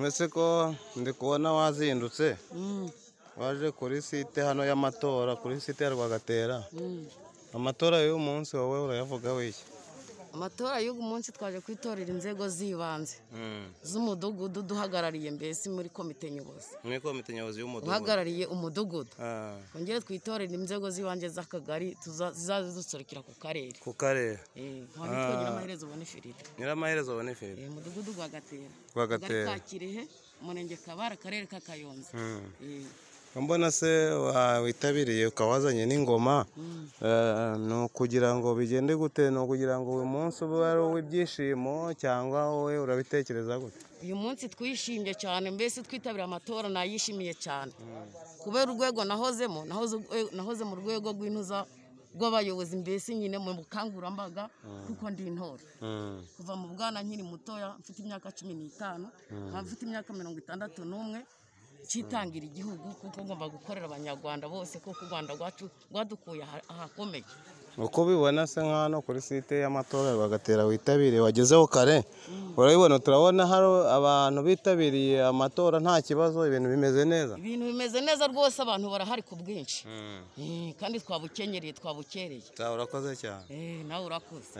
mwese ko ndi kubona wazindutse mm. waje kuri site hano y'amatora kuri site ya rwagatera mm. amatora y'uyu munsi wowe urayavuga iki amatora y'uyu munsi twaje kwitorera inzego z'ibanze hmm. z'umudugudu duhagarariye mbese muri komite nyobozi muri komite nyobozi y'umudugudu uhagarariye umudugudu ah. twongere twitorere inzego z'ibanze z'akagari zizaza duserukira ku karere ku karere eh, ah. nyiramaherezo ubone ifirida nyiramaherezo ubone ifirida umudugudu eh, rwagatera rwagatera kakirehe umurenge kabara akarere k'akayonza hmm. eh. mbona se witabiriye ukaba wazanye n'ingoma hmm. Eh, ni ukugira ngo bigende gute ni ukugira ngo uyu munsi ube ari uw'ibyishimo cyangwa wowe urabitekereza gute uyu munsi twishimye cyane mbese twitabira amatora nayishimiye cyane kubera urwego nahozemo nahoze eh, mu rwego rw'intuza rw'abayobozi mbese nyine mu bukangurambaga kuko ndi intore hmm. kuva mu bwana nkiri mutoya mfite imyaka cumi n'itanu hmm. mfite imyaka mirongo itandatu n'umwe cyitangira igihugu kuko ugomba gukorera abanyarwanda bose kuko u rwanda rwacu rwadukuye ahakomeye uko ubibona se nk'aho kuri site y'amatora bagatera witabire wagezeho kare mm. urabibona turabona hari abantu bitabiriye amatora nta kibazo ibintu bimeze neza ibintu bimeze neza rwose abantu barahari ku bwinshi mm. eh, kandi twabukenyereye twabukereye urakoze cyane eh, nawe urakoze